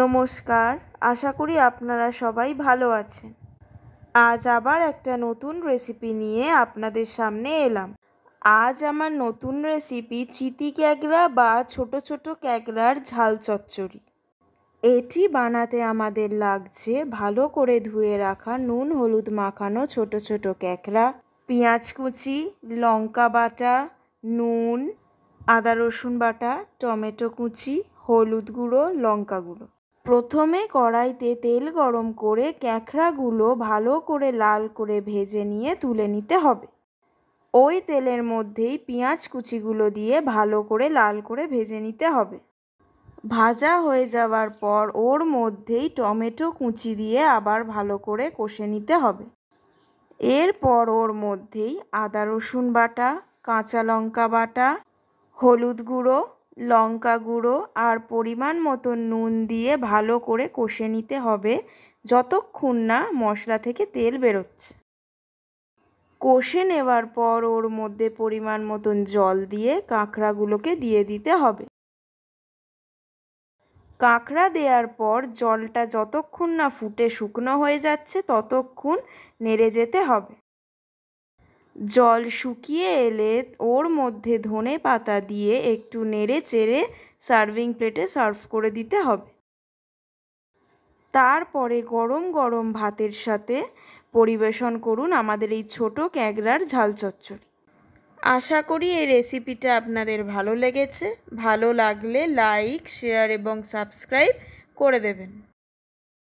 নমস্কার আশা করি আপনারা সবাই ভালো আছেন আজ আবার একটা নতুন রেসিপি নিয়ে আপনাদের সামনে এলাম আজ আমার নতুন রেসিপি চিতি ক্যাগড়া বা ছোট ছোট ক্যাগড়ার ঝাল চচ্চড়ি এটি বানাতে আমাদের লাগছে ভালো করে ধুয়ে রাখা নুন হলুদ মাখানো ছোট ছোট ক্যাকড়া পেঁয়াজ কুচি লঙ্কা বাটা নুন আদা রসুন বাটা টমেটো কুচি হলুদ গুঁড়ো লঙ্কা গুঁড়ো প্রথমে কড়াইতে তেল গরম করে ক্যাঁকড়াগুলো ভালো করে লাল করে ভেজে নিয়ে তুলে নিতে হবে ওই তেলের মধ্যেই পেঁয়াজ কুচিগুলো দিয়ে ভালো করে লাল করে ভেজে নিতে হবে ভাজা হয়ে যাওয়ার পর ওর মধ্যেই টমেটো কুচি দিয়ে আবার ভালো করে কষে নিতে হবে এরপর ওর মধ্যেই আদা রসুন বাটা কাঁচা লঙ্কা বাটা হলুদ গুঁড়ো লঙ্কা গুঁড়ো আর পরিমাণ মতো নুন দিয়ে ভালো করে কষে নিতে হবে যতক্ষণ না মশলা থেকে তেল বেরোচ্ছে কষে নেওয়ার পর ওর মধ্যে পরিমাণ মতন জল দিয়ে কাঁকড়াগুলোকে দিয়ে দিতে হবে কাঁকড়া দেওয়ার পর জলটা যতক্ষণ না ফুটে শুকনো হয়ে যাচ্ছে ততক্ষণ নেড়ে যেতে হবে জল শুকিয়ে এলে ওর মধ্যে ধনে পাতা দিয়ে একটু নেড়ে চেড়ে সার্ভিং প্লেটে সার্ভ করে দিতে হবে তারপরে গরম গরম ভাতের সাথে পরিবেশন করুন আমাদের এই ছোট ক্যাগরার ঝাল চচ্চড়ি আশা করি এই রেসিপিটা আপনাদের ভালো লেগেছে ভালো লাগলে লাইক শেয়ার এবং সাবস্ক্রাইব করে দেবেন